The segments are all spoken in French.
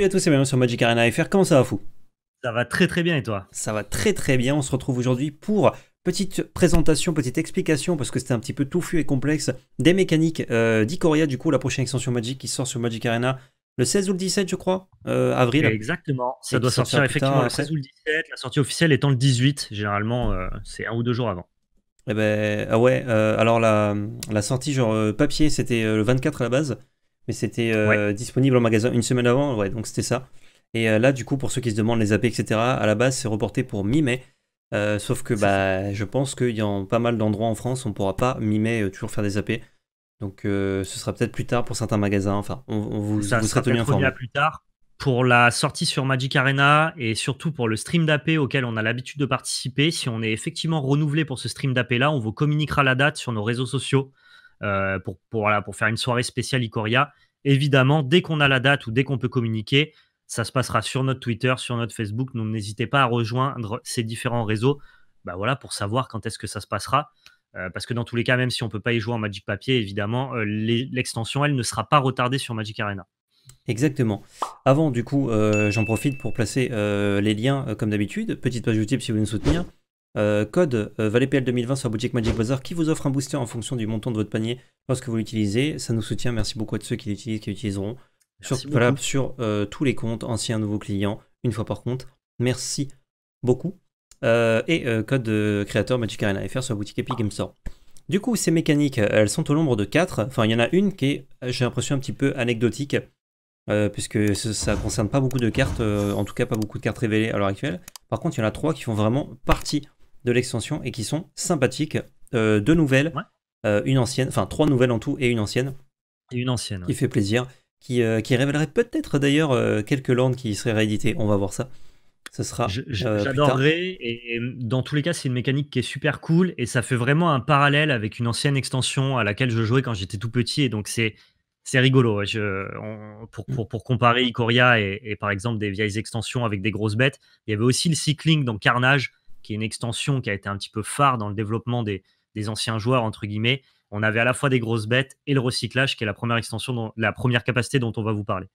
Salut à tous et bienvenue sur Magic Arena FR, comment ça va fou Ça va très très bien et toi Ça va très très bien, on se retrouve aujourd'hui pour petite présentation, petite explication, parce que c'était un petit peu touffu et complexe, des mécaniques euh, du coup la prochaine extension Magic qui sort sur Magic Arena le 16 ou le 17 je crois, euh, avril. Exactement, ça doit sortir effectivement le 16 ou le 17, la sortie officielle étant le 18, généralement euh, c'est un ou deux jours avant. Eh ben, ah ouais, euh, alors la, la sortie genre papier c'était le 24 à la base, mais c'était euh, disponible en magasin une semaine avant, ouais, donc c'était ça. Et euh, là, du coup, pour ceux qui se demandent les AP, etc., à la base, c'est reporté pour mi-mai. Euh, sauf que bah, je pense qu'il y a pas mal d'endroits en France, on pourra pas mi-mai toujours faire des AP. Donc ce sera peut-être plus tard pour certains magasins. Enfin, on, vous, Ça sera, sera informé. plus tard pour la sortie sur Magic Arena et surtout pour le stream d'AP auquel on a l'habitude de participer. Si on est effectivement renouvelé pour ce stream d'AP là, on vous communiquera la date sur nos réseaux sociaux. Euh, pour, voilà, pour faire une soirée spéciale Icoria. Évidemment, dès qu'on a la date ou dès qu'on peut communiquer, ça se passera sur notre Twitter, sur notre Facebook. Donc n'hésitez pas à rejoindre ces différents réseaux bah voilà, pour savoir quand est-ce que ça se passera. Euh, parce que dans tous les cas, même si on peut pas y jouer en Magic Papier, évidemment, euh, l'extension, elle ne sera pas retardée sur Magic Arena. Exactement. Avant, du coup, j'en profite pour placer les liens, comme d'habitude. Petite page YouTube si vous voulez nous soutenir. Euh, code euh, ValetPL 2020 sur la boutique Magic Bazaar qui vous offre un booster en fonction du montant de votre panier lorsque vous l'utilisez. Ça nous soutient. Merci beaucoup à ceux qui l'utilisent, qui l'utiliseront. Sur, euh, tous les comptes, anciens, nouveaux clients, une fois par compte. Merci beaucoup. Euh, et code créateur Magic Arena FR sur la boutique Epic Game Store. Du coup, ces mécaniques, elles sont au nombre de 4. Enfin, il y en a une qui est, j'ai l'impression, un petit peu anecdotique, puisque ça ne concerne pas beaucoup de cartes, en tout cas pas beaucoup de cartes révélées à l'heure actuelle. Par contre, il y en a 3 qui font vraiment partie de l'extension et qui sont sympathiques. Euh, deux nouvelles, euh, une ancienne, enfin trois nouvelles en tout et une ancienne. Et une ancienne. Qui fait plaisir, euh, qui, révélerait peut-être d'ailleurs quelques landes qui seraient rééditées. On va voir ça. Ce sera. J'adorerais, et, dans tous les cas, c'est une mécanique qui est super cool et ça fait vraiment un parallèle avec une ancienne extension à laquelle je jouais quand j'étais tout petit et donc c'est. rigolo. Je, pour, comparer Ikoria et par exemple des vieilles extensions avec des grosses bêtes, il y avait aussi le cycling dans Carnage une extension qui a été un petit peu phare dans le développement des, anciens joueurs, entre guillemets, on avait à la fois des grosses bêtes et le recyclage, qui est la première extension, dont, la première capacité dont on va vous parler.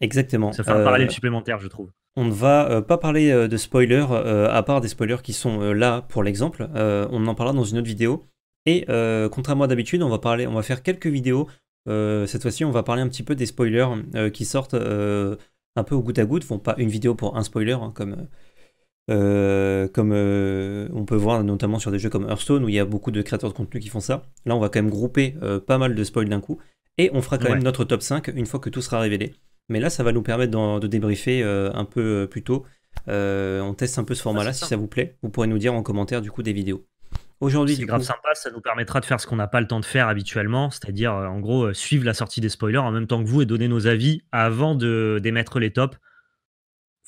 Exactement. Ça fait un parallèle euh, supplémentaire, je trouve. On ne va euh, pas parler euh, de spoilers, à part des spoilers qui sont là pour l'exemple. on en parlera dans une autre vidéo. Et contrairement à d'habitude, on va parler, on va faire quelques vidéos. cette fois-ci, on va parler un petit peu des spoilers qui sortent un peu au goutte à goutte. Font pas une vidéo pour un spoiler, hein, comme euh, comme euh, on peut voir notamment sur des jeux comme Hearthstone où il y a beaucoup de créateurs de contenu qui font ça. Là, on va quand même grouper euh, pas mal de spoils d'un coup et on fera quand même notre top 5 une fois que tout sera révélé. Mais là, ça va nous permettre de débriefer un peu plus tôt. on teste un peu ce format-là si ça. vous plaît. Vous pourrez nous dire en commentaire du coup des vidéos. Aujourd'hui, c'est grave sympa, ça nous permettra de faire ce qu'on n'a pas le temps de faire habituellement, c'est-à-dire en gros suivre la sortie des spoilers en même temps que vous et donner nos avis avant d'émettre les tops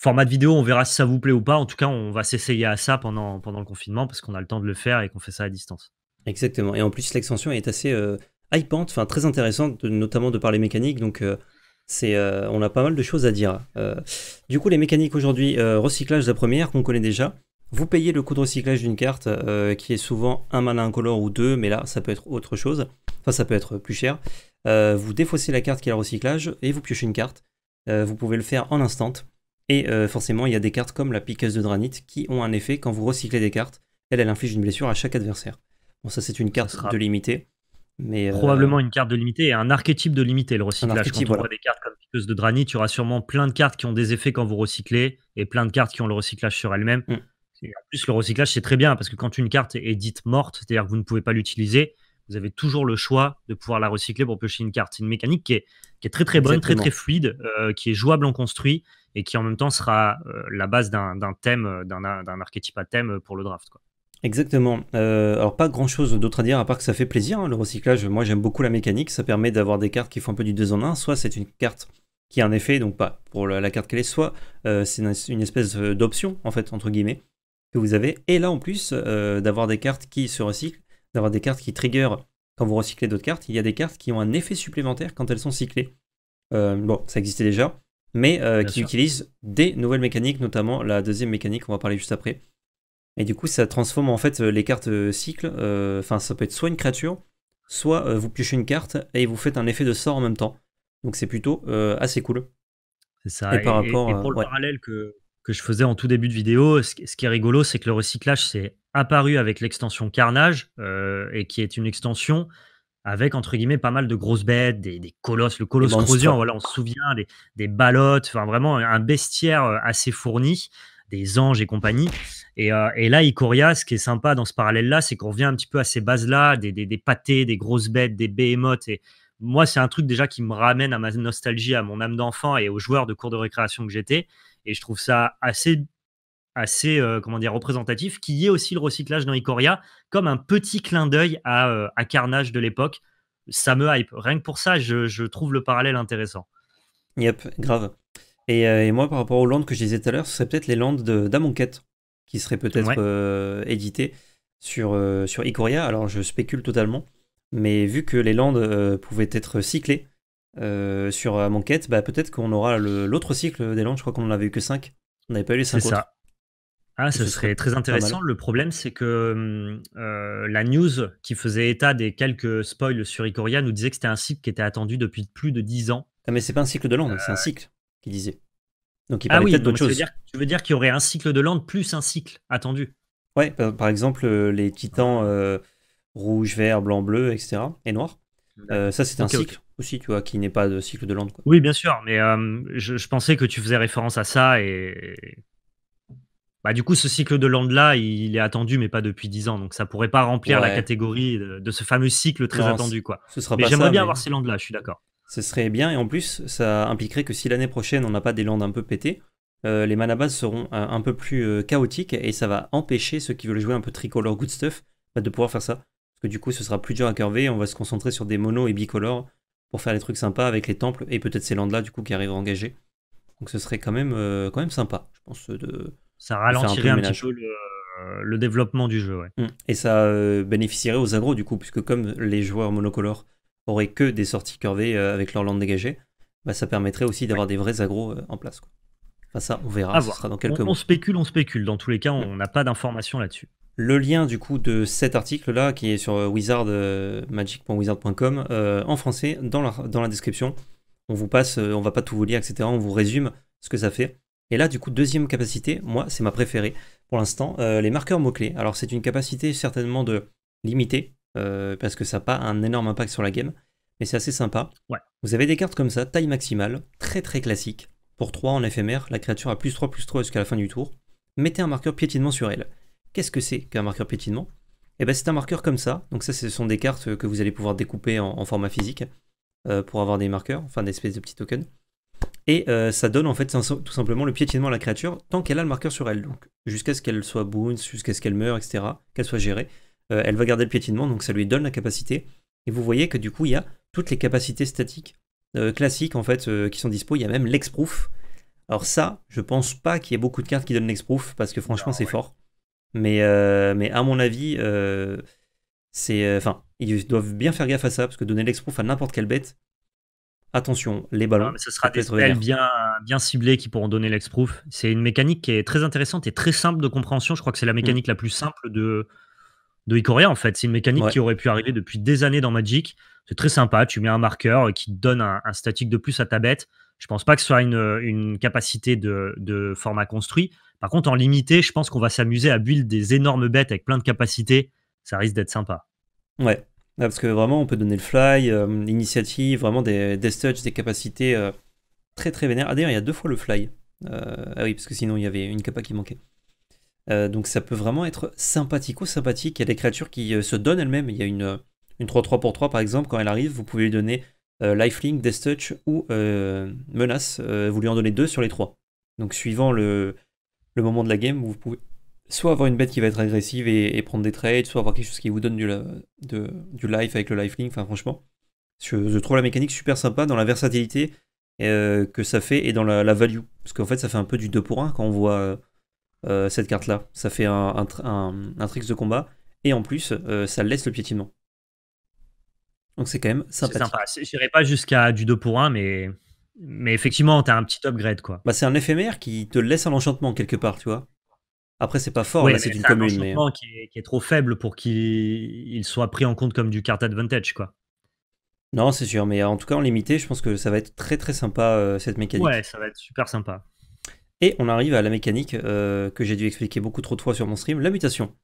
Format de vidéo, on verra si ça vous plaît ou pas. En tout cas, on va s'essayer à ça pendant, pendant le confinement parce qu'on a le temps de le faire et qu'on fait ça à distance. Exactement. Et en plus, l'extension est assez euh, hypante, enfin très intéressante, notamment de parler mécanique. Donc, euh, c'est, euh, on a pas mal de choses à dire. du coup, les mécaniques aujourd'hui, recyclage de la première qu'on connaît déjà. Vous payez le coût de recyclage d'une carte qui est souvent un malin incolore ou deux, mais là, ça peut être autre chose. Enfin, ça peut être plus cher. vous défaussez la carte qui est le recyclage et vous piochez une carte. vous pouvez le faire en instant. Et euh, forcément, il y a des cartes comme la piqueuse de granit qui ont un effet quand vous recyclez des cartes. Elle, elle inflige une blessure à chaque adversaire. Bon, ça, c'est une carte de limité. Mais, euh, Probablement une carte de limité et un archétype de limité, le recyclage. Quand on des cartes comme Piqueuse de Dranit, tu auras sûrement plein de cartes qui ont des effets quand vous recyclez et plein de cartes qui ont le recyclage sur elles-mêmes. Mm. en plus, le recyclage, c'est très bien parce que quand une carte est dite morte, c'est-à-dire que vous ne pouvez pas l'utiliser, vous avez toujours le choix de pouvoir la recycler pour piocher une carte. C'est une mécanique qui est qui est très très bonne, très très fluide, euh, qui est jouable en construit et qui en même temps sera euh, la base d'un thème, euh, d'un archétype à thème pour le draft. Quoi. Exactement. alors pas grand chose d'autre à dire à part que ça fait plaisir hein, le recyclage. Moi j'aime beaucoup la mécanique, ça permet d'avoir des cartes qui font un peu du 2 en 1, soit c'est une carte qui a un effet, donc pas bah, pour la, carte qu'elle est, soit c'est une, espèce d'option en fait entre guillemets que vous avez. Et là en plus d'avoir des cartes qui se recyclent, d'avoir des cartes qui trigger quand vous recyclez d'autres cartes, il y a des cartes qui ont un effet supplémentaire quand elles sont cyclées. Euh, bon, ça existait déjà, mais euh, qui utilisent des nouvelles mécaniques, notamment la deuxième mécanique, on va parler juste après. Et du coup, ça transforme en fait les cartes euh, cycles. Enfin, ça peut être soit une créature, soit vous piochez une carte et vous faites un effet de sort en même temps. Donc c'est plutôt assez cool. C'est ça. Et, par rapport, pour le parallèle que, que je faisais en tout début de vidéo, ce qui est rigolo, c'est que le recyclage, c'est apparu avec l'extension Carnage, euh, et qui est une extension avec, entre guillemets, pas mal de grosses bêtes, des, colosses, le colosse en voilà, on se souvient, des, des ballottes, enfin vraiment un bestiaire euh, assez fourni, des anges et compagnie. Euh, et, là, Ikoria, ce qui est sympa dans ce parallèle-là, c'est qu'on revient un petit peu à ces bases-là, des, des, pâtés, des grosses bêtes, des behemoths. Et moi, c'est un truc déjà qui me ramène à ma nostalgie, à mon âme d'enfant et aux joueurs de cours de récréation que j'étais. Et je trouve ça assez assez euh, comment dire représentatif, qui y ait aussi le recyclage dans Ikoria comme un petit clin d'œil à, euh, à, Carnage de l'époque. Ça me hype. Rien que pour ça, je, je trouve le parallèle intéressant. Yep, grave. Et, euh, et, moi, par rapport aux landes que je disais tout à l'heure, ce serait peut-être les landes d'Amonkhet qui seraient peut-être éditées sur, sur Ikoria. Alors, je spécule totalement, mais vu que les landes pouvaient être cyclées sur Amonkhet, bah, peut-être qu'on aura l'autre cycle des landes. Je crois qu'on n'en avait eu que 5. On n'avait pas eu les 5 autres. Ah, ce, serait, très intéressant. Le problème, c'est que euh, la news qui faisait état des quelques spoils sur Ikoria nous disait que c'était un cycle qui était attendu depuis plus de 10 ans. Ah, mais c'est pas un cycle de land, c'est un euh, cycle qui disait. Donc il ah parlait ah peut-être tu veux dire qu'il y aurait un cycle de land plus un cycle attendu Ouais, par exemple, euh, les titans rouge, vert, blanc, bleu, etc. et noir. ça, c'est un cycle aussi, tu vois, qui n'est pas de cycle de land. Oui, bien sûr, mais je, je, pensais que tu faisais référence à ça et bah, du coup, ce cycle de landes là il est attendu, mais pas depuis 10 ans. Donc, ça pourrait pas remplir la catégorie de, ce fameux cycle très attendu. Quoi. mais j'aimerais bien avoir ces Landes-là, je suis d'accord. Ce serait bien, et en plus, ça impliquerait que si l'année prochaine, on n'a pas des Landes un peu pétées, euh, les manabas seront euh, un, peu plus euh, chaotiques, et ça va empêcher ceux qui veulent jouer un peu tricolore good stuff bah, de pouvoir faire ça. Parce que du coup, ce sera plus dur à curver, on va se concentrer sur des monos et bicolores pour faire des trucs sympas avec les temples, et peut-être ces Landes-là, du coup, qui arriveront à engager. Donc, ce serait quand même, quand même sympa, je pense, de ça ralentirait un, petit peu euh, le, développement du jeu. Mm. Et ça euh, bénéficierait aux agros du coup, puisque comme les joueurs monocolores auraient que des sorties curvées euh, avec leur lande dégagée, bah, ça permettrait aussi d'avoir des vrais agros en place. Quoi. Enfin, ça, on verra. Ça sera dans quelques on, mois. on spécule, on spécule. Dans tous les cas, mm. on n'a pas d'informations là-dessus. Le lien du coup de cet article-là, qui est sur wizardmagic.wizard.com en français, dans la, description, on vous passe, on va pas tout vous lire, etc. On vous résume ce que ça fait. Et là, du coup, deuxième capacité, moi, c'est ma préférée pour l'instant, euh, les marqueurs mots-clés. Alors, c'est une capacité certainement de limiter, euh, parce que ça n'a pas un énorme impact sur la game, mais c'est assez sympa. Vous avez des cartes comme ça, taille maximale, très très classique. Pour 3 en éphémère, la créature a plus 3, plus 3 jusqu'à la fin du tour. Mettez un marqueur piétinement sur elle. Qu'est-ce que c'est qu'un marqueur piétinement Eh ben c'est un marqueur comme ça. Donc ça, ce sont des cartes que vous allez pouvoir découper en, format physique euh, pour avoir des marqueurs, enfin des espèces de petits tokens. Et euh, ça donne en fait tout simplement le piétinement à la créature tant qu'elle a le marqueur sur elle. Donc jusqu'à ce qu'elle soit boons, jusqu'à ce qu'elle meure, etc., qu'elle soit gérée, euh, elle va garder le piétinement, donc ça lui donne la capacité. Et vous voyez que du coup, il y a toutes les capacités statiques euh, classiques en fait qui sont dispo. Il y a même l'exproof. Alors ça, je pense pas qu'il y ait beaucoup de cartes qui donnent l'exproof parce que franchement, c'est fort. Mais, mais à mon avis, c'est enfin, ils doivent bien faire gaffe à ça parce que donner l'exproof à n'importe quelle bête, Attention, les ballons. ce sera des spells bien, bien ciblés qui pourront donner l'exproof. C'est une mécanique qui est très intéressante et très simple de compréhension. Je crois que c'est la mécanique mm. la plus simple de, de Ikoria en fait. C'est une mécanique qui aurait pu arriver depuis des années dans Magic. C'est très sympa. Tu mets un marqueur qui donne un, statique de plus à ta bête. Je pense pas que ce soit une, capacité de, de, format construit. Par contre, en limité, je pense qu'on va s'amuser à build des énormes bêtes avec plein de capacités. Ça risque d'être sympa. Ouais, ah, parce que vraiment, on peut donner le fly, euh, l'initiative, vraiment des, des Touch, des capacités euh, très très vénères. Ah, d'ailleurs, il y a deux fois le fly. Euh, ah oui, parce que sinon, il y avait une capa qui manquait. donc ça peut vraiment être sympathico-sympathique. Oh, il y a des créatures qui se donnent elles-mêmes. Il y a une, une 3-3 pour 3 par exemple. Quand elle arrive, vous pouvez lui donner lifelink, death touch ou menace. vous lui en donnez deux sur les trois. Donc suivant le, le moment de la game, vous pouvez soit avoir une bête qui va être agressive et, prendre des trades, soit avoir quelque chose qui vous donne du, du life avec le lifelink. Enfin, franchement, je, trouve la mécanique super sympa dans la versatilité euh, que ça fait et dans la, value. Parce qu'en fait, ça fait un peu du 2 pour 1 quand on voit euh, euh, cette carte-là. Ça fait un, un, un, de combat et en plus, ça laisse le piétinement. Donc, c'est quand même sympa. Je pas jusqu'à du 2 pour 1, mais. Mais effectivement, tu as un petit upgrade, quoi. Bah, c'est un éphémère qui te laisse un enchantement quelque part, tu vois. Après, c'est pas fort, c'est une commune. Mais... Hein. Qui, est, qui, est, trop faible pour qu'il soit pris en compte comme du card advantage, quoi. Non, c'est sûr, mais en tout cas, en limité, je pense que ça va être très très sympa euh, cette mécanique. Ouais, ça va être super sympa. Et on arrive à la mécanique euh, que j'ai dû expliquer beaucoup trop de fois sur mon stream, la mutation.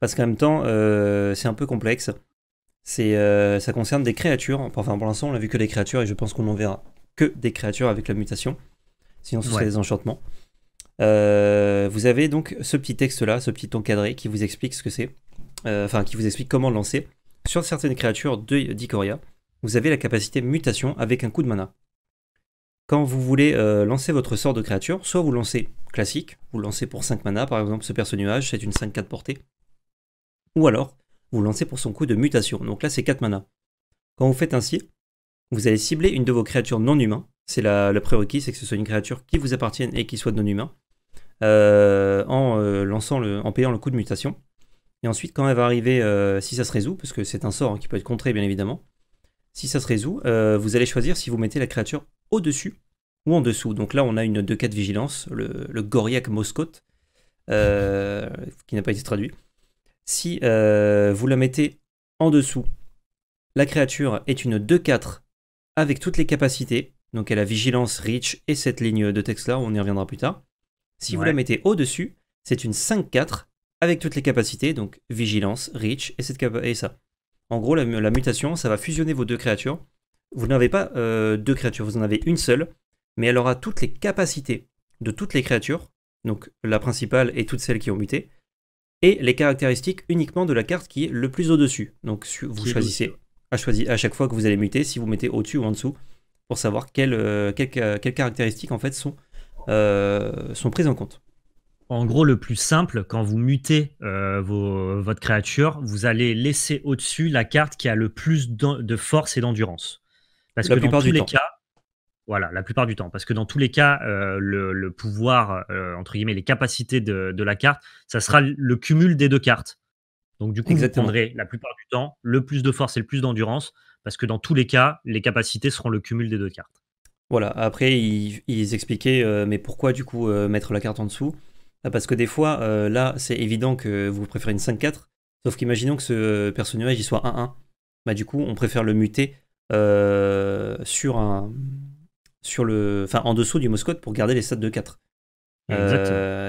Parce qu'en même temps, euh, c'est un peu complexe. C'est, ça concerne des créatures. Enfin, pour l'instant, on a vu que des créatures et je pense qu'on en verra que des créatures avec la mutation. Sinon, ce serait des enchantements. Euh, vous avez donc ce petit texte-là, ce petit encadré qui vous explique ce que c'est, euh, enfin qui vous explique comment lancer. Sur certaines créatures de d'Ikoria, vous avez la capacité mutation avec un coup de mana. Quand vous voulez euh, lancer votre sort de créature, soit vous lancez classique, vous lancez pour 5 mana, par exemple ce personnage, c'est une 5-4 portée, ou alors vous lancez pour son coup de mutation, donc là c'est 4 mana. Quand vous faites ainsi, vous allez cibler une de vos créatures non humains, c'est le prérequis, c'est que ce soit une créature qui vous appartienne et qui soit non humain, euh, en, euh, lançant le, en payant le coût de mutation. Et ensuite, quand elle va arriver, euh, si ça se résout, parce que c'est un sort hein, qui peut être contré bien évidemment, si ça se résout, vous allez choisir si vous mettez la créature au-dessus ou en dessous. Donc là, on a une 2-4 vigilance, le, le Goriac Moscote, qui n'a pas été traduit. Si vous la mettez en dessous, la créature est une 2-4 avec toutes les capacités. Donc elle a vigilance, reach et cette ligne de texte là, on y reviendra plus tard. Si vous la mettez au-dessus, c'est une 5-4 avec toutes les capacités, donc vigilance, reach et, cette ça. En gros, la, mutation, ça va fusionner vos deux créatures. Vous n'avez pas euh, deux créatures, vous en avez une seule, mais elle aura toutes les capacités de toutes les créatures, donc la principale et toutes celles qui ont muté, et les caractéristiques uniquement de la carte qui est le plus au-dessus. Donc vous choisissez à, chaque fois que vous allez muter si vous mettez au-dessus ou en dessous pour savoir quelles, euh, quelles caractéristiques en fait sont euh, sont prises en compte. En gros, le plus simple, quand vous mutez euh, votre créature, vous allez laisser au-dessus la carte qui a le plus de force et d'endurance. Parce que dans tous les cas, voilà, la plupart du temps. Parce que dans tous les cas, euh, le, pouvoir, entre guillemets, les capacités de, la carte, ça sera le cumul des deux cartes. Donc, du coup, vous prendrez la plupart du temps le plus de force et le plus d'endurance, parce que dans tous les cas, les capacités seront le cumul des deux cartes. Voilà, après ils, expliquaient euh, mais pourquoi du coup euh, mettre la carte en dessous ah, Parce que des fois, euh, là c'est évident que vous préférez une 5-4, sauf qu'imaginons que ce personnage il soit 1-1. Bah du coup on préfère le muter sur un. sur le. Enfin en dessous du Moscote pour garder les stats de 4.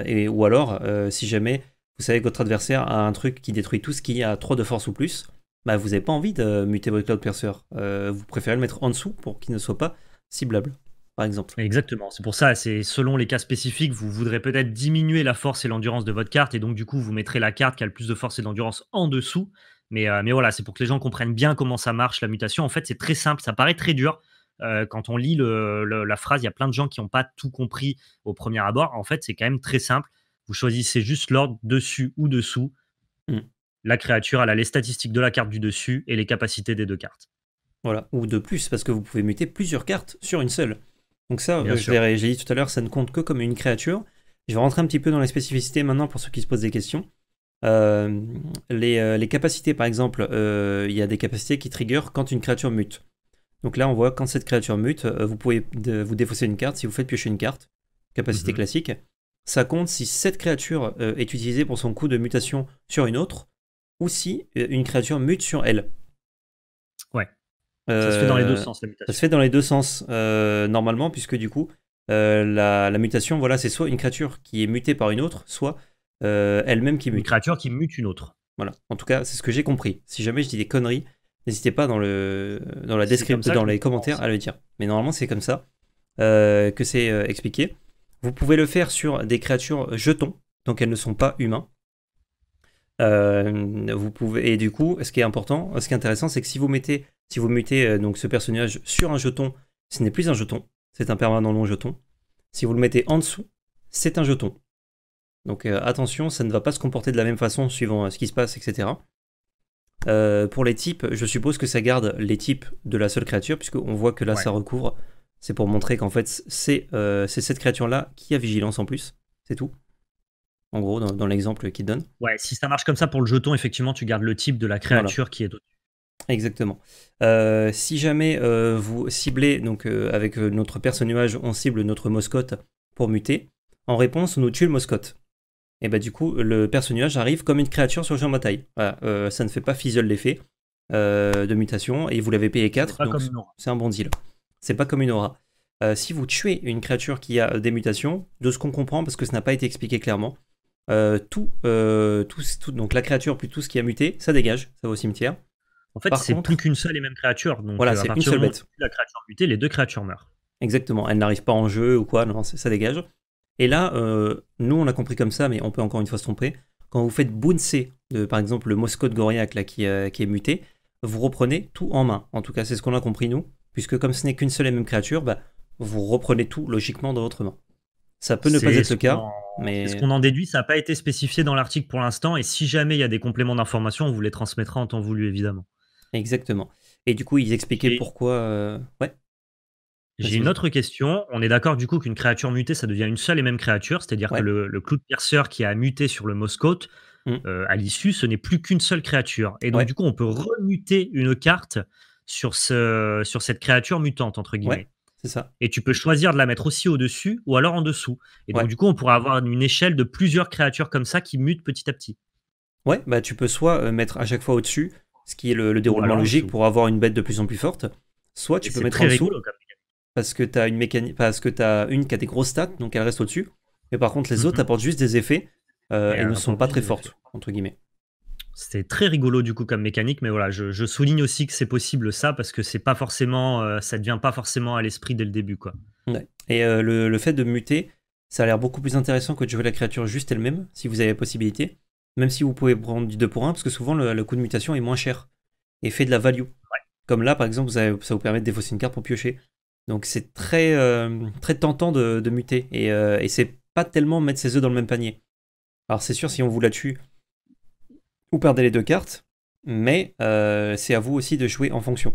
et, ou alors, si jamais vous savez que votre adversaire a un truc qui détruit tout ce qui a 3 de force ou plus, bah vous n'avez pas envie de muter votre Cloud perceur, vous préférez le mettre en dessous pour qu'il ne soit pas ciblable, par exemple. Exactement, c'est pour ça, c'est selon les cas spécifiques, vous voudrez peut-être diminuer la force et l'endurance de votre carte, et donc du coup, vous mettrez la carte qui a le plus de force et d'endurance en dessous. Mais, euh, mais voilà, c'est pour que les gens comprennent bien comment ça marche, la mutation. En fait, c'est très simple, ça paraît très dur. Euh, quand on lit la phrase, il y a plein de gens qui n'ont pas tout compris au premier abord. En fait, c'est quand même très simple. Vous choisissez juste l'ordre dessus ou dessous. Mm. La créature, elle a les statistiques de la carte du dessus et les capacités des deux cartes. Voilà, ou de plus, parce que vous pouvez muter plusieurs cartes sur une seule. Donc ça, euh, j'ai dit tout à l'heure, ça ne compte que comme une créature. Je vais rentrer un petit peu dans les spécificités maintenant pour ceux qui se posent des questions. Euh, euh, les, capacités, par exemple, euh, il y a des capacités qui triggerent quand une créature mute. Donc là, on voit quand cette créature mute, vous pouvez vous défausser une carte si vous faites piocher une carte. Capacité mhm. classique. Ça compte si cette créature est utilisée pour son coup de mutation sur une autre, ou si une créature mute sur elle ça se fait dans les deux euh, sens, la mutation. Ça se fait dans les deux sens, euh, normalement, puisque du coup, euh, la, mutation, voilà, c'est soit une créature qui est mutée par une autre, soit elle-même qui mute. Une créature qui mute une autre. Voilà, en tout cas, c'est ce que j'ai compris. Si jamais je dis des conneries, n'hésitez pas dans, le, dans, la description, dans les commentaires à le dire. Mais normalement, c'est comme ça que c'est expliqué. Vous pouvez le faire sur des créatures jetons, donc elles ne sont pas humains. Euh, vous pouvez, et du coup, ce qui est important, ce qui est intéressant, c'est que si vous mettez, si vous euh, donc ce personnage sur un jeton, ce n'est plus un jeton, c'est un permanent long jeton. Si vous le mettez en dessous, c'est un jeton. Donc euh, attention, ça ne va pas se comporter de la même façon suivant ce qui se passe, etc. pour les types, je suppose que ça garde les types de la seule créature, puisqu'on voit que là ça recouvre. C'est pour montrer qu'en fait c'est cette créature-là qui a vigilance en plus, c'est tout en gros, dans, l'exemple qu'il donne. Ouais, si ça marche comme ça pour le jeton, effectivement, tu gardes le type de la créature qui est au Exactement. Euh, si jamais euh, vous ciblez, donc euh, avec notre personnage, on cible notre Moscotte pour muter, en réponse, on nous tue le Moscotte. Et bah du coup, le personnage arrive comme une créature sur le champ de bataille. ça ne fait pas fizzle l'effet de mutation, et vous l'avez payé 4, donc c'est un bon deal. C'est pas comme une aura. si vous tuez une créature qui a des mutations, de ce qu'on comprend, parce que ça n'a pas été expliqué clairement, euh, tout, euh, tout, donc la créature plus tout ce qui a muté, ça dégage, ça va au cimetière. En fait, c'est plus qu'une seule et même créature. Donc voilà, euh, La créature mutée, les deux créatures meurent. Exactement, elle n'arrive pas en jeu ou quoi, non, ça dégage. Et là, nous, on a compris comme ça, mais on peut encore une fois se tromper. Quand vous faites Bounce de, par exemple, le Moscow de Goriac là, qui, est muté, vous reprenez tout en main. En tout cas, c'est ce qu'on a compris, nous, puisque comme ce n'est qu'une seule et même créature, bah, vous reprenez tout logiquement dans votre main. Ça peut ne pas être le cas. Mais... Ce qu'on en déduit, ça n'a pas été spécifié dans l'article pour l'instant, et si jamais il y a des compléments d'information, on vous les transmettra en temps voulu, évidemment. Exactement. Et du coup, ils expliquaient pourquoi... Euh, ouais. J'ai une autre question. On est d'accord du coup qu'une créature mutée, ça devient une seule et même créature, c'est-à-dire que le, clou de perceur qui a muté sur le Moscote, mm. euh, à l'issue, ce n'est plus qu'une seule créature. Et donc du coup, on peut remuter une carte sur, ce, sur cette créature mutante, entre guillemets ça. Et tu peux choisir de la mettre aussi au-dessus ou alors en dessous. Et donc, du coup, on pourrait avoir une échelle de plusieurs créatures comme ça qui mutent petit à petit. Ouais, bah tu peux soit euh, mettre à chaque fois au-dessus, ce qui est le, déroulement logique pour avoir une bête de plus en plus forte, soit tu peux mettre en dessous parce que tu as une mécanique parce que as une qui a des grosses stats donc elle reste au-dessus. Mais par contre les mhm. autres apportent juste des effets euh, elles ne sont pas très fortes entre guillemets c'était très rigolo du coup comme mécanique, mais voilà, je, souligne aussi que c'est possible ça parce que c'est pas forcément, euh, ça devient pas forcément à l'esprit dès le début quoi. Et euh, le, fait de muter, ça a l'air beaucoup plus intéressant que de jouer la créature juste elle-même si vous avez la possibilité, même si vous pouvez prendre du 2 pour 1 parce que souvent le, coût de mutation est moins cher et fait de la value. Comme là par exemple, ça vous permet de défausser une carte pour piocher. Donc c'est très, euh, très tentant de, muter et, et c'est pas tellement mettre ses œufs dans le même panier. Alors c'est sûr si on vous la tue ou perdez les deux cartes, mais euh, c'est à vous aussi de jouer en fonction.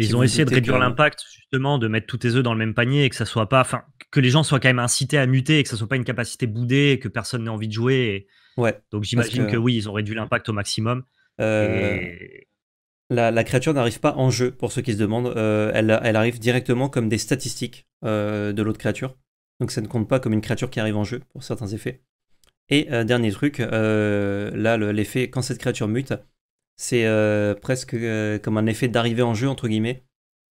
Ils ont essayé de réduire l'impact, justement, de mettre tous tes œufs dans le même panier et que ça soit pas. Enfin, que les gens soient quand même incités à muter et que ça soit pas une capacité boudée et que personne n'ait envie de jouer. Ouais. Donc j'imagine que... oui, ils ont réduit l'impact au maximum. Euh, la, créature n'arrive pas en jeu, pour ceux qui se demandent. Euh, elle, arrive directement comme des statistiques de l'autre créature. Donc ça ne compte pas comme une créature qui arrive en jeu, pour certains effets. Et euh, dernier truc, euh, là, l'effet quand cette créature mute, c'est euh, presque comme un effet d'arrivée en jeu, entre guillemets.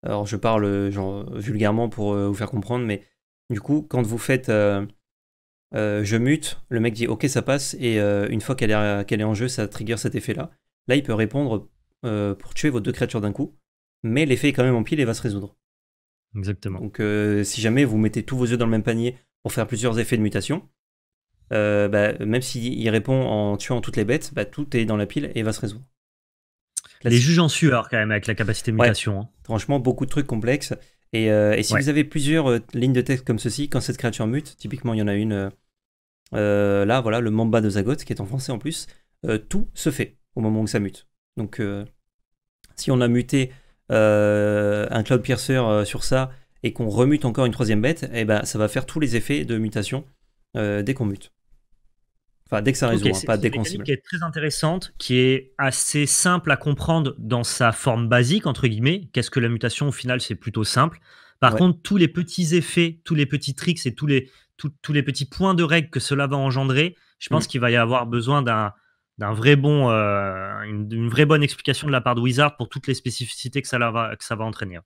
Alors, je parle genre, vulgairement pour vous faire comprendre, mais du coup, quand vous faites je mute, le mec dit ok, ça passe, et une fois qu'elle est, est, en jeu, ça trigger cet effet-là. Là, il peut répondre pour tuer vos deux créatures d'un coup, mais l'effet est quand même en pile et va se résoudre. Exactement. Donc, si jamais vous mettez tous vos yeux dans le même panier pour faire plusieurs effets de mutation, euh, bah, même s'il répond en tuant toutes les bêtes, bah, tout est dans la pile et va se résoudre. les juges en sueur quand même avec la capacité de mutation. Hein. Franchement, beaucoup de trucs complexes. Et, euh, si vous avez plusieurs euh, lignes de texte comme ceci, quand cette créature mute, typiquement il y en a une là, voilà, le Mamba de Zagoth qui est en français en plus, tout se fait au moment où ça mute. Donc si on a muté un Cloud Piercer sur ça et qu'on remute encore une troisième bête, et eh ben, ça va faire tous les effets de mutation dès qu'on mute. Enfin, dès que ça résout, pas dès qu'on qui est très intéressante, qui est assez simple à comprendre dans sa forme basique, entre guillemets. Qu'est-ce que la mutation Au final, c'est plutôt simple. Par contre, tous les petits effets, tous les petits tricks et tous les, tous les petits points de règle que cela va engendrer, je pense mm. qu'il va y avoir besoin d'un d'un vrai bon, euh, vraie bonne explication de la part de Wizard pour toutes les spécificités que ça va, que ça va entraîner.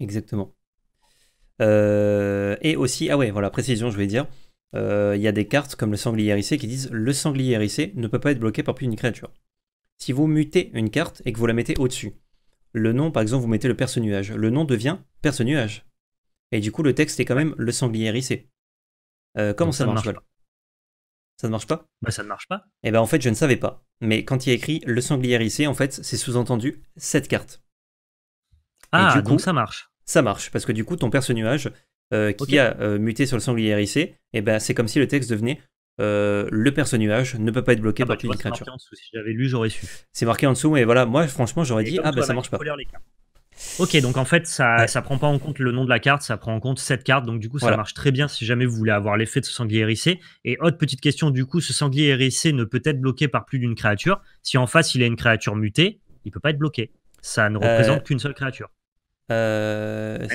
Exactement. Euh, et aussi, ah ouais, voilà, précision, je vais dire. Euh, il y a des cartes comme le sanglier hérissé qui disent le sanglier hérissé ne peut pas être bloqué par plus d'une créature. Si vous mutez une carte et que vous la mettez au-dessus, le nom, par exemple, vous mettez le perce nuage, le nom devient perce nuage. Et du coup, le texte est quand même le sanglier hérissé. Euh, comment ça, marche, ça ne marche pas bah, Ça ne marche pas. Eh ben en fait, je ne savais pas. Mais quand il y a écrit le sanglier hérissé, en fait, c'est sous-entendu cette carte. Ah, du coup, ça marche. Ça marche, parce que du coup, ton perce nuage, euh, qui a euh, muté sur le sanglier hérissé, et eh ben c'est comme si le texte devenait euh, le personnage ne peut pas être bloqué ah bah, par plus d'une créature. si j'avais lu, j'aurais su. C'est marqué en dessous, et voilà, moi franchement j'aurais dit, ah ben ça marche pas. Ok, donc en fait, ça, prend pas en compte le nom de la carte, ça prend en compte cette carte. Donc du coup, ça marche très bien si jamais vous voulez avoir l'effet de ce sanglier hérissé. Et autre petite question, du coup, ce sanglier hérissé ne peut être bloqué par plus d'une créature. Si en face il a une créature mutée, il peut pas être bloqué. Ça ne représente qu'une seule créature. Euh,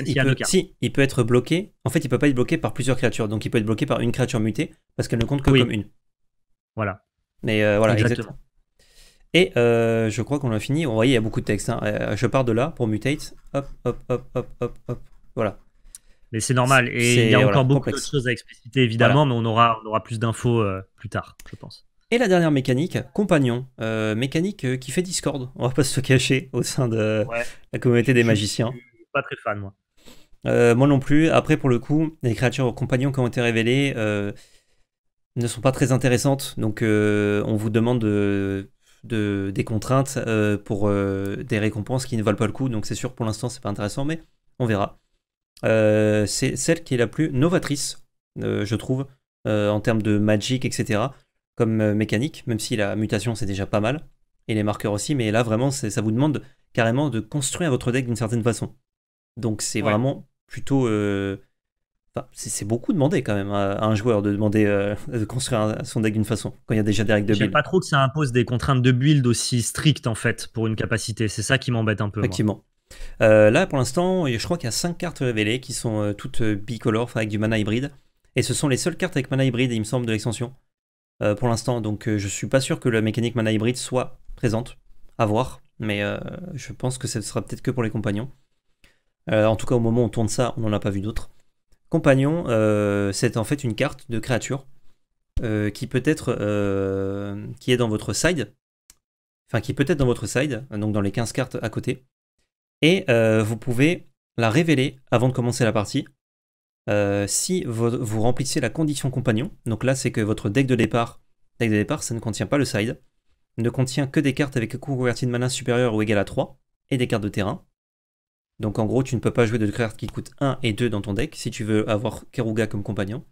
si, il peut être bloqué. En fait, il peut pas être bloqué par plusieurs créatures. Donc, il peut être bloqué par une créature mutée parce qu'elle ne compte que comme une. Voilà. Mais euh, voilà, exactement. Et euh, je crois qu'on a fini. Vous voyez, il y a beaucoup de texte hein. Je pars de là pour mutate. Hop, hop, hop, hop, hop, Voilà. Mais c'est normal. Et il y a encore beaucoup de choses à expliciter, évidemment, mais on aura, on aura plus d'infos plus tard, je pense. Et la dernière mécanique, compagnon, euh, mécanique euh, qui fait Discord, on va pas se cacher au sein de la communauté des magiciens. pas très fan, moi. Euh, moi non plus. Après, pour le coup, les créatures compagnons qui ont été révélées ne sont pas très intéressantes. Donc, on vous demande des contraintes pour des récompenses qui ne valent pas le coup. Donc, c'est sûr, pour l'instant, c'est pas intéressant, mais on verra. c'est celle qui est la plus novatrice, je trouve, en termes de magic, etc comme euh, mécanique, même si la mutation c'est déjà pas mal, et les marqueurs aussi, mais là vraiment ça vous demande carrément de construire votre deck d'une certaine façon. Donc c'est vraiment plutôt... Euh, c'est beaucoup demandé quand même à, un joueur de demander euh, de construire son deck d'une façon quand il y a déjà des règles de build. pas trop que ça impose des contraintes de build aussi strictes en fait pour une capacité. C'est ça qui m'embête un peu. Effectivement. là pour l'instant, je crois qu'il y a 5 cartes révélées qui sont toutes bicolores avec du mana hybride. Et ce sont les seules cartes avec mana hybride, il me semble, de l'extension. Euh, pour l'instant. Donc je euh, je suis pas sûr que la mécanique mana hybride soit présente. À voir. Mais euh, je pense que ce sera peut-être que pour les compagnons. en tout cas, au moment où on tourne ça, on n'en a pas vu d'autres. Compagnon, c'est en fait une carte de créature qui peut être qui est dans votre side. Enfin, qui peut être dans votre side, donc dans les 15 cartes à côté. Et vous pouvez la révéler avant de commencer la partie euh, si vous, remplissez la condition compagnon, donc là c'est que votre deck de départ, deck de départ ça ne contient pas le side, ne contient que des cartes avec un coût de mana supérieur ou égal à 3, et des cartes de terrain. Donc en gros tu ne peux pas jouer de cartes qui coûtent 1 et 2 dans ton deck si tu veux avoir Keruga comme compagnon.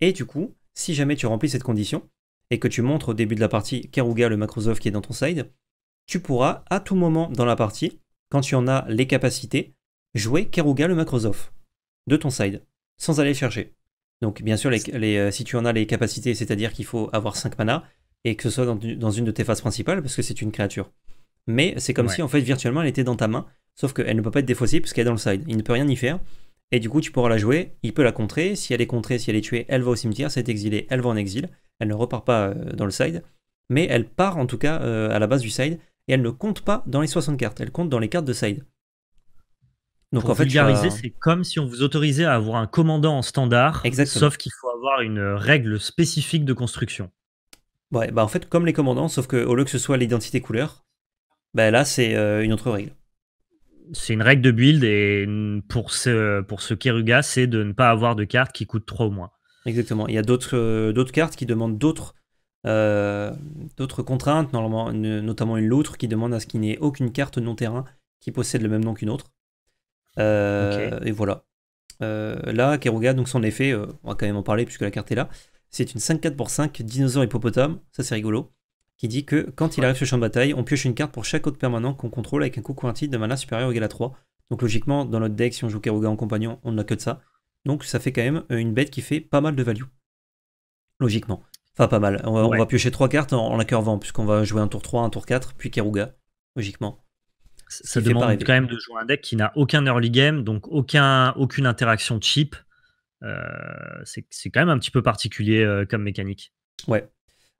Et du coup, si jamais tu remplis cette condition, et que tu montres au début de la partie Keruga le Microsoft qui est dans ton side, tu pourras à tout moment dans la partie, quand tu en as les capacités, jouer Keruga le Microsoft de ton side sans aller chercher. Donc bien sûr, euh, si tu en as les capacités, c'est-à-dire qu'il faut avoir 5 mana et que ce soit dans, une de tes phases principales, parce que c'est une créature. Mais c'est comme si en fait virtuellement elle était dans ta main, sauf qu'elle ne peut pas être défaussée parce qu'elle est dans le side. Il ne peut rien y faire. Et du coup, tu pourras la jouer, il peut la contrer. Si elle est contrée, si elle est tuée, elle va au cimetière, si elle est exilée, elle va en exil. Elle ne repart pas euh, dans le side. Mais elle part en tout cas euh, à la base du side, et elle ne compte pas dans les 60 cartes, elle compte dans les cartes de side. Donc en fait, vulgariser, c'est comme si on vous autorisait à avoir un commandant en standard, sauf qu'il faut avoir une règle spécifique de construction. Ouais, bah en fait, comme les commandants, sauf qu'au lieu que ce soit l'identité couleur, bah là, c'est euh, une autre règle. C'est une règle de build, et pour ce, pour ce Keruga, c'est de ne pas avoir de carte qui coûte trop au moins. Exactement. Il y a d'autres euh, cartes qui demandent d'autres euh, contraintes, notamment une loutre qui demande à ce qu'il n'y ait aucune carte non-terrain qui possède le même nom qu'une autre. Euh, et voilà. Euh, là, Keruga, donc son effet, euh, on va quand même en parler puisque la carte est là. C'est une 5-4 pour 5 dinosaure hippopotame, ça c'est rigolo, qui dit que quand il arrive sur champ de bataille, on pioche une carte pour chaque autre permanent qu'on contrôle avec un coup titre de mana supérieur ou égal à 3. Donc logiquement, dans notre deck, si on joue Keruga en compagnon, on n'a que de ça. Donc ça fait quand même une bête qui fait pas mal de value. Logiquement. Enfin, pas mal. On va, piocher trois cartes en, la vent puisqu'on va jouer un tour 3, un tour 4, puis Keruga, logiquement. Ça demande quand même de jouer un deck qui n'a aucun early game, donc aucun, aucune interaction cheap. Euh, c'est quand même un petit peu particulier euh, comme mécanique. Ouais.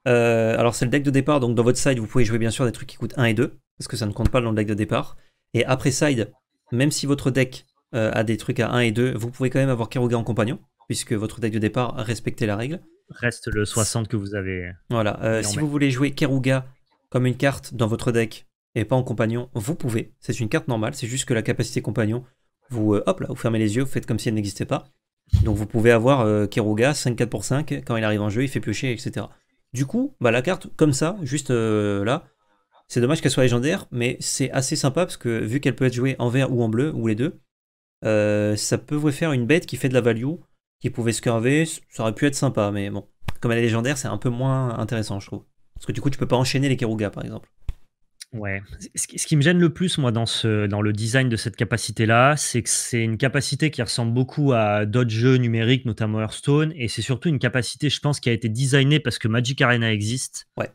Euh, alors c'est le deck de départ, donc dans votre side, vous pouvez jouer bien sûr des trucs qui coûtent 1 et 2, parce que ça ne compte pas dans le deck de départ. Et après side, même si votre deck a des trucs à 1 et 2, vous pouvez quand même avoir Keruga en compagnon, puisque votre deck de départ respectait la règle. Reste le 60 que vous avez. Voilà. si vous voulez jouer Keruga comme une carte dans votre deck et pas en compagnon, vous pouvez. C'est une carte normale, c'est juste que la capacité compagnon, vous, euh, hop là, vous fermez les yeux, vous faites comme si elle n'existait pas. Donc vous pouvez avoir euh, Keruga 5-4 pour 5, quand il arrive en jeu, il fait piocher, etc. Du coup, bah, la carte, comme ça, juste euh, là, c'est dommage qu'elle soit légendaire, mais c'est assez sympa parce que vu qu'elle peut être jouée en vert ou en bleu, ou les deux, ça peut vous faire une bête qui fait de la value, qui pouvait curver, ça aurait pu être sympa, mais bon. Comme elle est légendaire, c'est un peu moins intéressant, je trouve. Parce que du coup, tu peux pas enchaîner les Keruga, par exemple. Ouais. Ce qui, me gêne le plus, moi, dans, ce, dans le design de cette capacité-là, c'est que c'est une capacité qui ressemble beaucoup à d'autres jeux numériques, notamment Hearthstone, et c'est surtout une capacité, je pense, qui a été designée parce que Magic Arena existe. Ouais.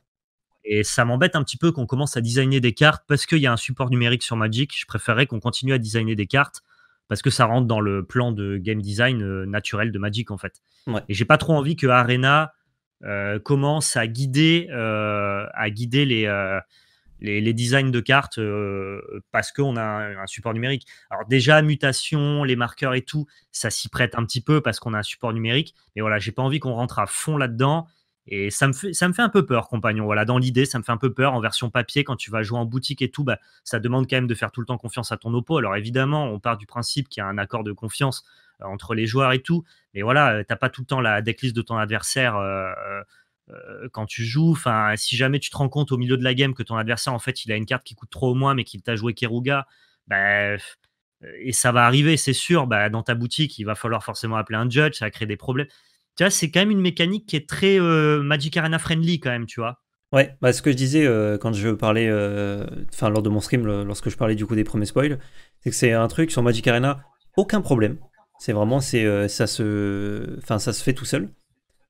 Et ça m'embête un petit peu qu'on commence à designer des cartes parce qu'il y a un support numérique sur Magic. Je préférerais qu'on continue à designer des cartes parce que ça rentre dans le plan de game design euh, naturel de Magic, en fait. Et j'ai pas trop envie que Arena euh, commence à guider, euh, à guider les les, designs de cartes euh, parce qu'on a un, support numérique. Alors déjà, mutation, les marqueurs et tout, ça s'y prête un petit peu parce qu'on a un support numérique. Mais voilà, j'ai pas envie qu'on rentre à fond là-dedans. Et ça me, fait, ça me fait un peu peur, compagnon. Voilà, dans l'idée, ça me fait un peu peur. En version papier, quand tu vas jouer en boutique et tout, bah, ça demande quand même de faire tout le temps confiance à ton oppo. Alors évidemment, on part du principe qu'il y a un accord de confiance euh, entre les joueurs et tout. Mais voilà, euh, t'as pas tout le temps la decklist de ton adversaire euh, quand tu joues, enfin, si jamais tu te rends compte au milieu de la game que ton adversaire, en fait, il a une carte qui coûte trop au moins, mais qu'il t'a joué Keruga, bah, euh, et ça va arriver, c'est sûr, bah, dans ta boutique, il va falloir forcément appeler un judge, ça va créer des problèmes. Tu vois, c'est quand même une mécanique qui est très euh, Magic Arena friendly quand même, tu vois. Ouais, bah, ce que je disais quand je parlais, enfin, lors de mon stream, lorsque je parlais du coup des premiers spoils, c'est que c'est un truc sur Magic Arena, aucun problème. C'est vraiment, c'est, ça se, enfin, ça se fait tout seul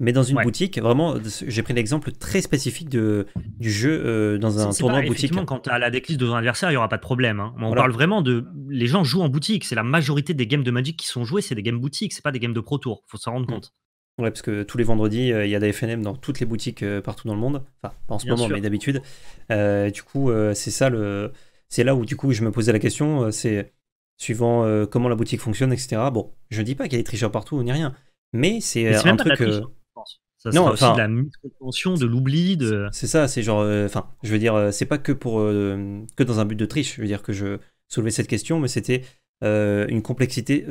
mais dans une boutique, vraiment, j'ai pris l'exemple très spécifique de, du jeu euh, dans un tournoi pas, boutique. quand à la decklist de ton adversaire, il n'y aura pas de problème. Hein. On parle vraiment de. Les gens jouent en boutique. C'est la majorité des games de Magic qui sont joués, c'est des games boutiques, c'est pas des games de Pro Tour. faut s'en rendre mm. compte. Ouais, parce que tous les vendredis, euh, il y a des FNM dans toutes les boutiques euh, partout dans le monde. Enfin, pas en ce moment, mais d'habitude. du coup, c'est ça le. C'est là où, du coup, je me posais la question. c'est suivant comment la boutique fonctionne, etc. Bon, je ne dis pas qu'il y a des tricheurs partout ni rien. Mais c'est un truc. Hein non, de la de l'oubli, C'est ça, c'est genre, euh, enfin, je veux dire, euh, c'est pas que pour euh, que dans un but de triche. Je veux dire que je soulevais cette question, mais c'était une complexité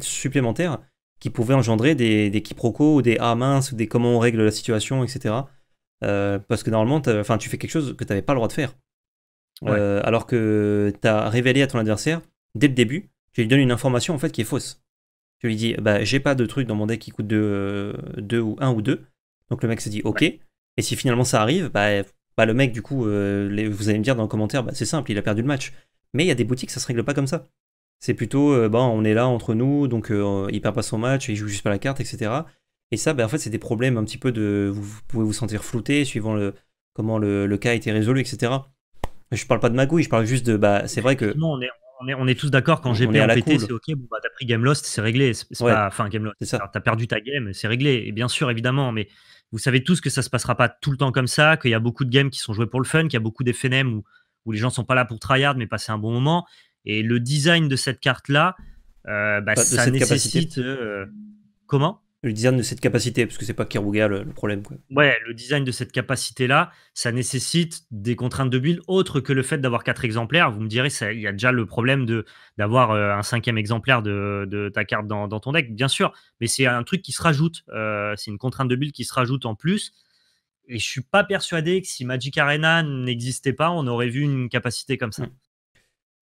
supplémentaire qui pouvait engendrer des, quiproquos, ou des ah mince, ou des comment on règle la situation, etc. parce que normalement, enfin, tu fais quelque chose que tu n'avais pas le droit de faire, alors que tu as révélé à ton adversaire dès le début, tu lui donnes une information en fait qui est fausse. Tu lui dis, bah, j'ai pas de truc dans mon deck qui coûte 2 deux, ou 1 ou 2. Donc le mec se dit, ok. Et si finalement ça arrive, bah, bah le mec, du coup, euh, vous allez me dire dans le commentaire, bah, c'est simple, il a perdu le match. Mais il y a des boutiques, ça se règle pas comme ça. C'est plutôt, euh, bah, on est là entre nous, donc euh, il perd pas son match, il joue juste pas la carte, etc. Et ça, bah, en fait, c'est des problèmes un petit peu de. Vous, pouvez vous sentir flouté suivant le, comment le, cas a été résolu, etc. Je parle pas de magouille, je parle juste de. Bah, c'est vrai que. On est, on est, tous d'accord quand j'ai perdu PT, c'est ok, bah, t'as pris game lost, c'est réglé. enfin, game lost, t'as perdu ta game, c'est réglé. Et bien sûr, évidemment, mais vous savez tous que ça se passera pas tout le temps comme ça, qu'il y a beaucoup de games qui sont joués pour le fun, qu'il y a beaucoup d'FNM où, où les gens sont pas là pour tryhard mais passer un bon moment. Et le design de cette carte là, euh, bah, ça nécessite euh, comment le design de cette capacité, parce que c'est pas Kiruga le, problème. Quoi. Ouais, le design de cette capacité-là, ça nécessite des contraintes de build autres que le fait d'avoir quatre exemplaires. Vous me direz, il y a déjà le problème de d'avoir euh, un cinquième exemplaire de, de ta carte dans, dans, ton deck, bien sûr, mais c'est un truc qui se rajoute. Euh, c'est une contrainte de build qui se rajoute en plus. Et je suis pas persuadé que si Magic Arena n'existait pas, on aurait vu une capacité comme ça. Hmm.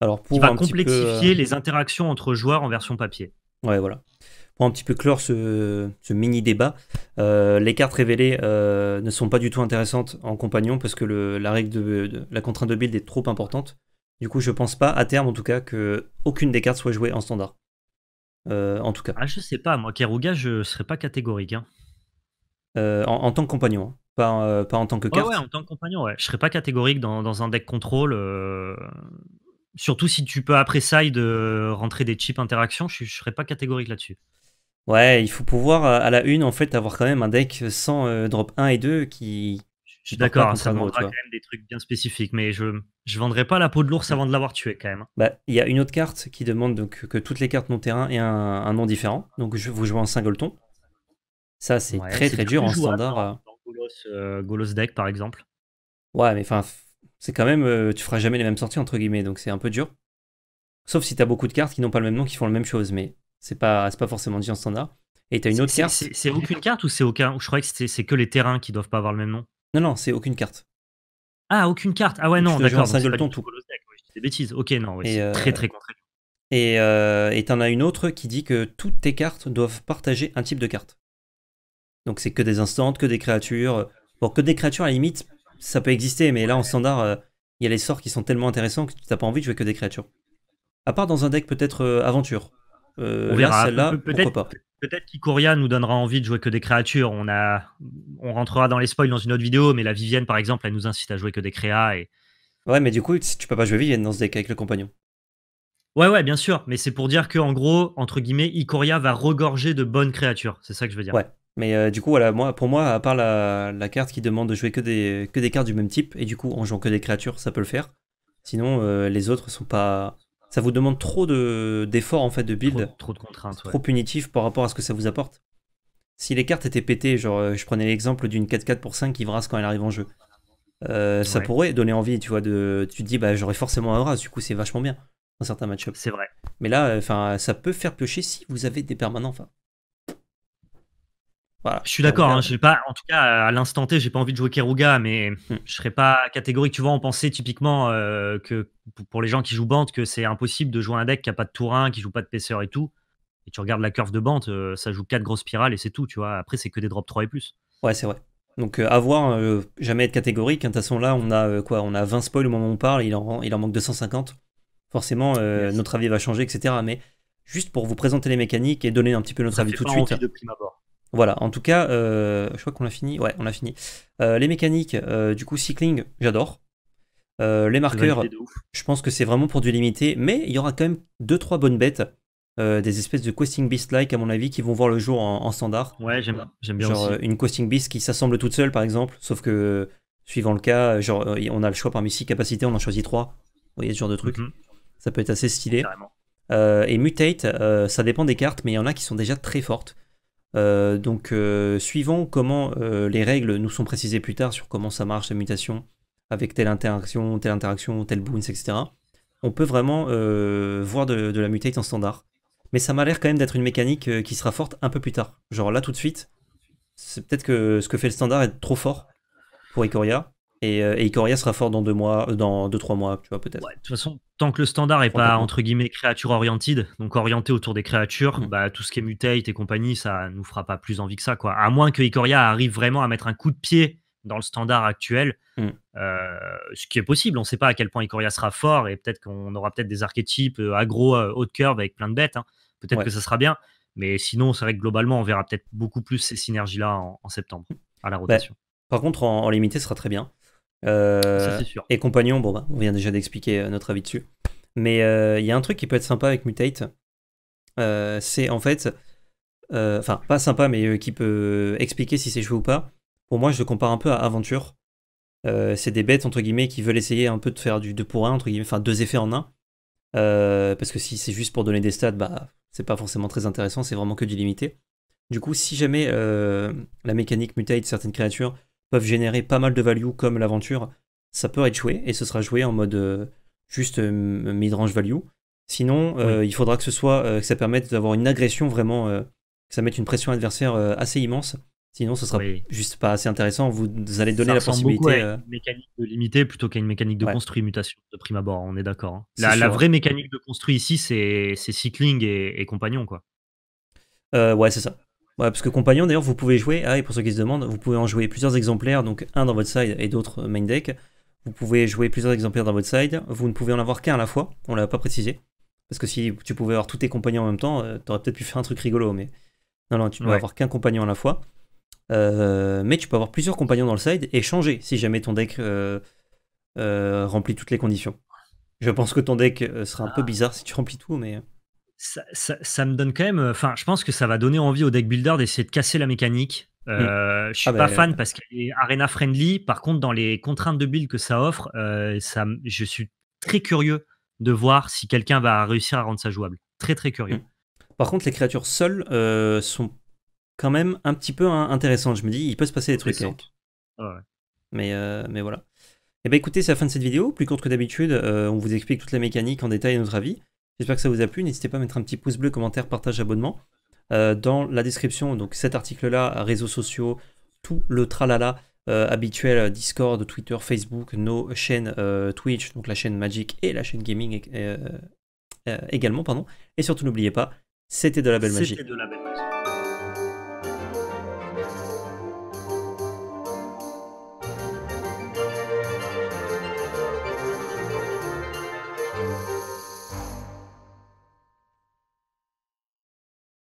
Alors pour va complexifier euh, les interactions entre joueurs en version papier. Ouais, voilà un petit peu clore ce, mini débat, euh, les cartes révélées euh, ne sont pas du tout intéressantes en compagnon parce que la règle de, la contrainte de build est trop importante. Du coup, je pense pas à terme en tout cas que aucune des cartes soit jouée en standard. Euh, en tout cas. Ah, je sais pas, moi Keruga, je serais pas catégorique. Hein. En, tant que compagnon, hein. pas, en tant que carte. en tant que compagnon, ouais. Je serais pas catégorique dans, un deck contrôle. Surtout si tu peux après side rentrer des chips interactions, je, je serais pas catégorique là-dessus. Ouais, il faut pouvoir euh, à la une en fait avoir quand même un deck sans euh, drop 1 et 2 qui. Je suis d'accord, ça demandera quand même des trucs bien spécifiques, mais je je vendrai pas la peau de l'ours avant de l'avoir tué quand même. Hein. Bah, il y a une autre carte qui demande donc que toutes les cartes non terrain aient un, nom différent, donc je, vous jouez en singleton. Ça c'est très très dur en standard. Hein, euh. Golos, deck par exemple. Ouais, mais enfin c'est quand même tu feras jamais les mêmes sorties entre guillemets, donc c'est un peu dur. Sauf si t'as beaucoup de cartes qui n'ont pas le même nom, qui font la même chose, mais c'est pas, pas forcément dit en standard. Et tu une autre carte. C'est aucune carte ou c'est aucun Je croyais que c'est que les terrains qui doivent pas avoir le même nom. Non, non, c'est aucune carte. Ah, aucune carte. Ah ouais, non, d'accord. C'est tout. C'est des bêtises. Ok, non, c'est euh, très très contraignant. Euh, et t'en as une autre qui dit que toutes tes cartes doivent partager un type de carte. Donc c'est que des instants, que des créatures. Bon, que des créatures, à la limite, ça peut exister, mais là, en standard, euh, il y a les sorts qui sont tellement intéressants que tu n'as pas envie de jouer que des créatures. À part dans un deck peut-être aventure, euh, on verra. Là, peut-être, peut nous donnera envie de jouer que des créatures. On, a, on rentrera dans les spoils dans une autre vidéo, mais la Vivienne, par exemple, elle nous incite à jouer que des créas. Et... Ouais, mais du coup, tu peux pas jouer Vivienne dans ce deck avec le compagnon. Ouais, ouais, bien sûr. Mais c'est pour dire que, en gros, entre guillemets, Ikoria va regorger de bonnes créatures. C'est ça que je veux dire. Ouais. Mais euh, du coup, voilà, moi, pour moi, à part la, carte qui demande de jouer que des, que des cartes du même type, et du coup, en jouant que des créatures, ça peut le faire. Sinon, euh, les autres sont pas ça vous demande trop d'efforts de, en fait de build. Trop, de contraintes. Trop punitif par rapport à ce que ça vous apporte. Si les cartes étaient pétées, genre euh, je prenais l'exemple d'une 4-4 pour 5 qui vrasse quand elle arrive en jeu. Euh, ça pourrait donner envie, tu vois, de tu te dis bah j'aurais forcément un brasse, du coup c'est vachement bien dans certains match up C'est vrai. Mais là, euh, enfin, ça peut faire piocher si vous avez des permanents, enfin. Je suis d'accord. Hein. pas, en tout cas, à l'instant T, j'ai pas envie de jouer Keruga, mais hmm. je serais pas catégorique. Tu vois, on pensait typiquement euh, que pour les gens qui jouent Bante, que c'est impossible de jouer un deck qui a pas de tour 1, qui joue pas de pesseur et tout. Et tu regardes la curve de Bante, euh, ça joue 4 grosses spirales et c'est tout. Tu vois, après, c'est que des drops 3 et plus. Ouais, c'est vrai. Donc, euh, à voir, jamais être catégorique. Hein. De toute façon, là, on a quoi On a 20 spoils au moment où on parle, il en, il en manque 250. Forcément, notre avis va changer, etc. Mais juste pour vous présenter les mécaniques et donner un petit peu notre avis tout de suite. Voilà, en tout cas, euh, je crois qu'on a fini. Ouais, on a fini. Euh, les mécaniques, euh, du coup, cycling, j'adore. les marqueurs, je pense que c'est vraiment pour du limité, mais il y aura quand même 2-3 bonnes bêtes, des espèces de questing beast-like, à mon avis, qui vont voir le jour en, standard. Ouais, j'aime bien genre, une questing beast qui s'assemble toute seule, par exemple, sauf que, suivant le cas, genre, on a le choix parmi 6 capacités, on en choisit 3. Vous voyez ce genre de truc mhm. Ça peut être assez stylé. et Mutate, ça dépend des cartes, mais il y en a qui sont déjà très fortes. Euh, donc, euh, suivant comment euh, les règles nous sont précisées plus tard sur comment ça marche, la mutation, avec telle interaction, telle interaction, tel boons, etc., on peut vraiment voir de, la mutate en standard. Mais ça m'a l'air quand même d'être une mécanique qui sera forte un peu plus tard. Genre là, tout de suite, c'est peut-être que ce que fait le standard est trop fort pour Ikoria. Et, et Ikoria sera fort dans deux mois, dans deux, trois mois, tu vois, peut-être. Ouais, de toute façon, tant que le standard est pas entre guillemets créature oriented, donc orienté autour des créatures, hmm. bah, tout ce qui est mutate et compagnie, ça nous fera pas plus envie que ça, quoi. À moins que Ikoria arrive vraiment à mettre un coup de pied dans le standard actuel, hmm. euh, ce qui est possible. On ne sait pas à quel point Ikoria sera fort et peut-être qu'on aura peut-être des archétypes euh, agro euh, haut de curve avec plein de bêtes. Hein. Peut-être que ça sera bien, mais sinon, c'est vrai que globalement, on verra peut-être beaucoup plus ces synergies-là en, septembre à la bah, rotation. par contre, en, en, limité, ce sera très bien. Euh, et compagnons bon, bah, on vient déjà d'expliquer euh, notre avis dessus. Mais euh, il y a un truc qui peut être sympa avec Mutate. c'est en fait, enfin, pas sympa, mais qui peut expliquer si c'est joué ou pas. Pour moi, je le compare un peu à Aventure. c'est des bêtes, entre guillemets, qui veulent essayer un peu de faire du 2 pour 1, entre guillemets, enfin deux effets en un. parce que si c'est juste pour donner des stats, bah, c'est pas forcément très intéressant, c'est vraiment que du limité. Du coup, si jamais la mécanique mutate certaines créatures peuvent générer pas mal de value comme l'aventure, ça peut être joué et ce sera joué en mode euh, juste euh, midrange value. Sinon, euh, il faudra que ce soit que ça permette d'avoir une agression vraiment, que ça mette une pression adversaire assez immense. Sinon, ce sera juste pas assez intéressant. Vous, allez donner la possibilité. mécanique de limiter plutôt qu'à une mécanique de construit mutation de prime abord. On est d'accord. Hein. La, vraie mécanique de construit ici, c'est cycling et, compagnon, quoi. ouais, c'est ça parce que Compagnon, d'ailleurs, vous pouvez jouer, ah, et pour ceux qui se demandent, vous pouvez en jouer plusieurs exemplaires, donc un dans votre side et d'autres euh, main deck. Vous pouvez jouer plusieurs exemplaires dans votre side, vous ne pouvez en avoir qu'un à la fois, on l'a pas précisé. Parce que si tu pouvais avoir tous tes compagnons en même temps, tu euh, t'aurais peut-être pu faire un truc rigolo, mais. Non, non, tu ne peux avoir qu'un compagnon à la fois. Euh, mais tu peux avoir plusieurs compagnons dans le side et changer si jamais ton deck remplit toutes les conditions. Je pense que ton deck sera un peu ah. bizarre si tu remplis tout, mais ça, me donne quand même. Euh, enfin, je pense que ça va donner envie au deck builder d'essayer de casser la mécanique. Euh, mm. Je suis ah, pas fan parce qu'elle est arena friendly. Par contre, dans les contraintes de build que ça offre, euh, ça, je suis très curieux de voir si quelqu'un va réussir à rendre ça jouable. Très très curieux. Mm. Par contre, les créatures seules sont quand même un petit peu hein, intéressantes. Je me dis, il peut se passer des trucs. Hein. Mais mais voilà. Et eh ben, écoutez, c'est la fin de cette vidéo. Plus courte que d'habitude, on vous explique toute la mécanique en détail à notre avis. J'espère que ça vous a plu. N'hésitez pas à mettre un petit pouce bleu, commentaire, partage, abonnement. Euh, dans la description, donc cet article-là, réseaux sociaux, tout le tralala euh, habituel, euh, Discord, Twitter, Facebook, nos chaînes Twitch, donc la chaîne Magic et la chaîne Gaming également, pardon. Et surtout, n'oubliez pas, c'était de la belle C'était de la belle magie.